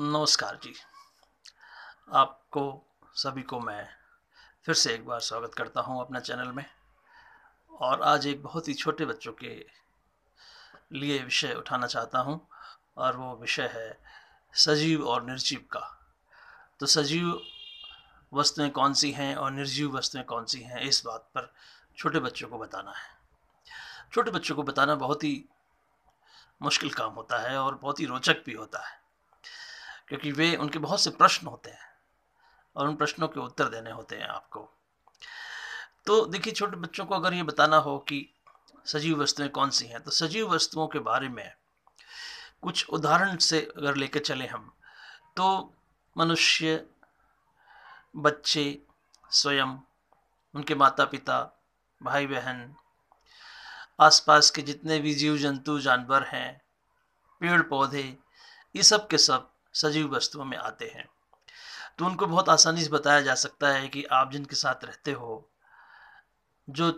नमस्कार जी आपको सभी को मैं फिर से एक बार स्वागत करता हूं अपना चैनल में और आज एक बहुत ही छोटे बच्चों के लिए विषय उठाना चाहता हूं और वो विषय है सजीव और निर्जीव का तो सजीव वस्तुएं कौन सी हैं और निर्जीव वस्तुएं कौन सी हैं इस बात पर छोटे बच्चों को बताना है छोटे बच्चों को बताना बहुत ही मुश्किल काम होता है और बहुत ही रोचक भी होता है क्योंकि वे उनके बहुत से प्रश्न होते हैं और उन प्रश्नों के उत्तर देने होते हैं आपको तो देखिए छोटे बच्चों को अगर ये बताना हो कि सजीव वस्तुएं कौन सी हैं तो सजीव वस्तुओं के बारे में कुछ उदाहरण से अगर लेकर चले हम तो मनुष्य बच्चे स्वयं उनके माता पिता भाई बहन आसपास के जितने भी जीव जंतु जानवर हैं पेड़ पौधे ये सब के सब सजीव वस्तुओं में आते हैं तो उनको बहुत आसानी से बताया जा सकता है कि आप जिनके साथ रहते हो जो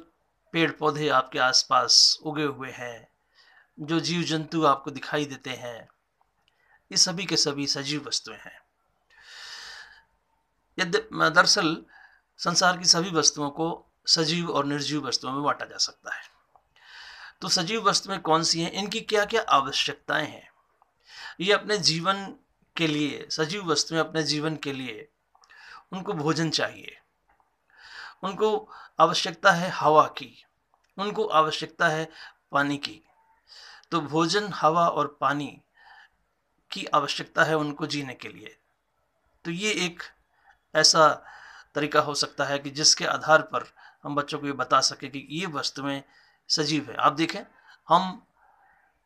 पेड़ पौधे आपके आसपास उगे हुए हैं जो जीव जंतु आपको दिखाई देते हैं ये सभी के सभी सजीव वस्तुएं हैं यद दरअसल संसार की सभी वस्तुओं को सजीव और निर्जीव वस्तुओं में बांटा जा सकता है तो सजीव वस्तुएं कौन सी हैं इनकी क्या क्या आवश्यकताएं हैं ये अपने जीवन के लिए सजीव वस्तुएं अपने जीवन के लिए उनको भोजन चाहिए उनको आवश्यकता है हवा की उनको आवश्यकता है पानी की तो भोजन हवा और पानी की आवश्यकता है उनको जीने के लिए तो ये एक ऐसा तरीका हो सकता है कि जिसके आधार पर हम बच्चों को ये बता सके कि ये वस्तुएं सजीव है आप देखें हम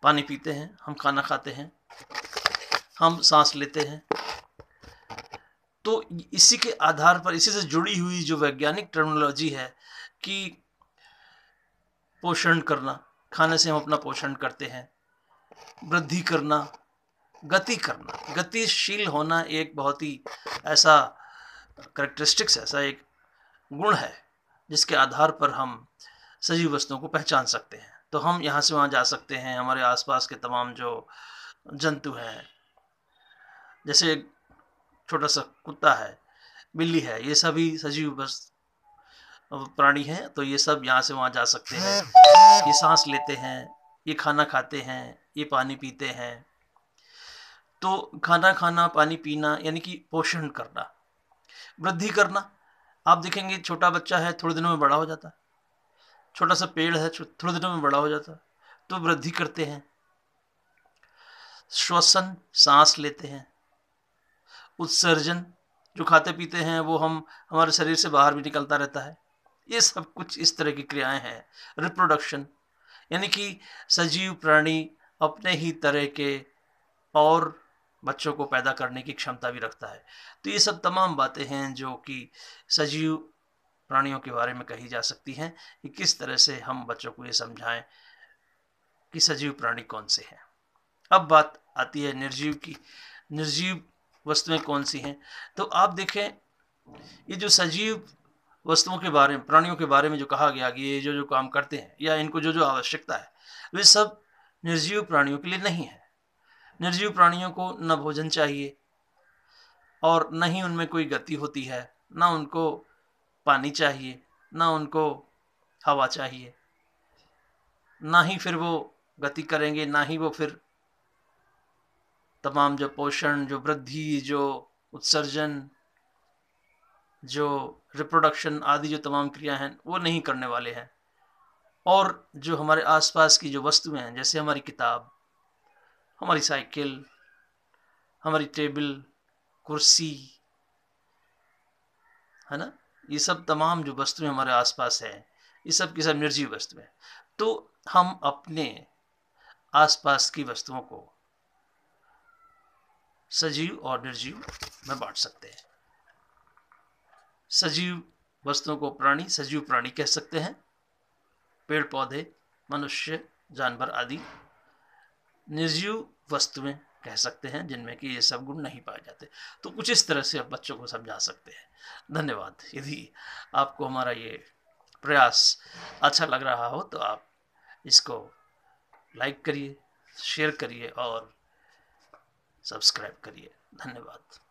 पानी पीते हैं हम खाना खाते हैं हम सांस लेते हैं तो इसी के आधार पर इसी से जुड़ी हुई जो वैज्ञानिक टर्मिनोलॉजी है कि पोषण करना खाने से हम अपना पोषण करते हैं वृद्धि करना गति करना गतिशील होना एक बहुत ही ऐसा करेक्टरिस्टिक्स ऐसा एक गुण है जिसके आधार पर हम सजीव वस्तुओं को पहचान सकते हैं तो हम यहाँ से वहाँ जा सकते हैं हमारे आसपास के तमाम जो जंतु हैं जैसे छोटा सा कुत्ता है बिल्ली है ये सभी सजीव बस प्राणी हैं तो ये सब यहाँ से वहाँ जा सकते हैं ये सांस लेते हैं ये खाना खाते हैं ये पानी पीते हैं तो खाना खाना पानी पीना यानी कि पोषण करना वृद्धि करना आप देखेंगे छोटा बच्चा है थोड़े दिनों में बड़ा हो जाता है छोटा सा पेड़ है थोड़े दिनों में बड़ा हो जाता तो वृद्धि करते हैं श्वसन सांस लेते हैं उत्सर्जन जो खाते पीते हैं वो हम हमारे शरीर से बाहर भी निकलता रहता है ये सब कुछ इस तरह की क्रियाएं हैं रिप्रोडक्शन यानी कि सजीव प्राणी अपने ही तरह के और बच्चों को पैदा करने की क्षमता भी रखता है तो ये सब तमाम बातें हैं जो कि सजीव प्राणियों के बारे में कही जा सकती हैं कि किस तरह से हम बच्चों को ये समझाएं कि सजीव प्राणी कौन से हैं अब बात आती है निर्जीव की निर्जीव वस्तुएं कौन सी हैं तो आप देखें ये जो सजीव वस्तुओं के बारे में प्राणियों के बारे में जो कहा गया कि ये जो जो काम करते हैं या इनको जो जो आवश्यकता है वे सब निर्जीव प्राणियों के लिए नहीं है निर्जीव प्राणियों को न भोजन चाहिए और न ही उनमें कोई गति होती है ना उनको पानी चाहिए ना उनको हवा चाहिए ना ही फिर वो गति करेंगे ना ही वो फिर तमाम जो पोषण जो वृद्धि जो उत्सर्जन जो रिप्रोडक्शन आदि जो तमाम क्रिया हैं वो नहीं करने वाले हैं और जो हमारे आसपास की जो वस्तुएं हैं जैसे हमारी किताब हमारी साइकिल हमारी टेबल कुर्सी है ना ये सब तमाम जो वस्तुएं हमारे आसपास हैं ये सब की सब निर्जीव वस्तुएं तो हम अपने आसपास की वस्तुओं को सजीव और निर्जीव में बांट सकते हैं सजीव वस्तुओं को प्राणी सजीव प्राणी कह सकते हैं पेड़ पौधे मनुष्य जानवर आदि निर्जीव वस्तुएं कह सकते हैं जिनमें कि ये सब गुण नहीं पाए जाते तो कुछ इस तरह से आप बच्चों को समझा सकते हैं धन्यवाद यदि आपको हमारा ये प्रयास अच्छा लग रहा हो तो आप इसको लाइक करिए शेयर करिए और सब्सक्राइब करिए धन्यवाद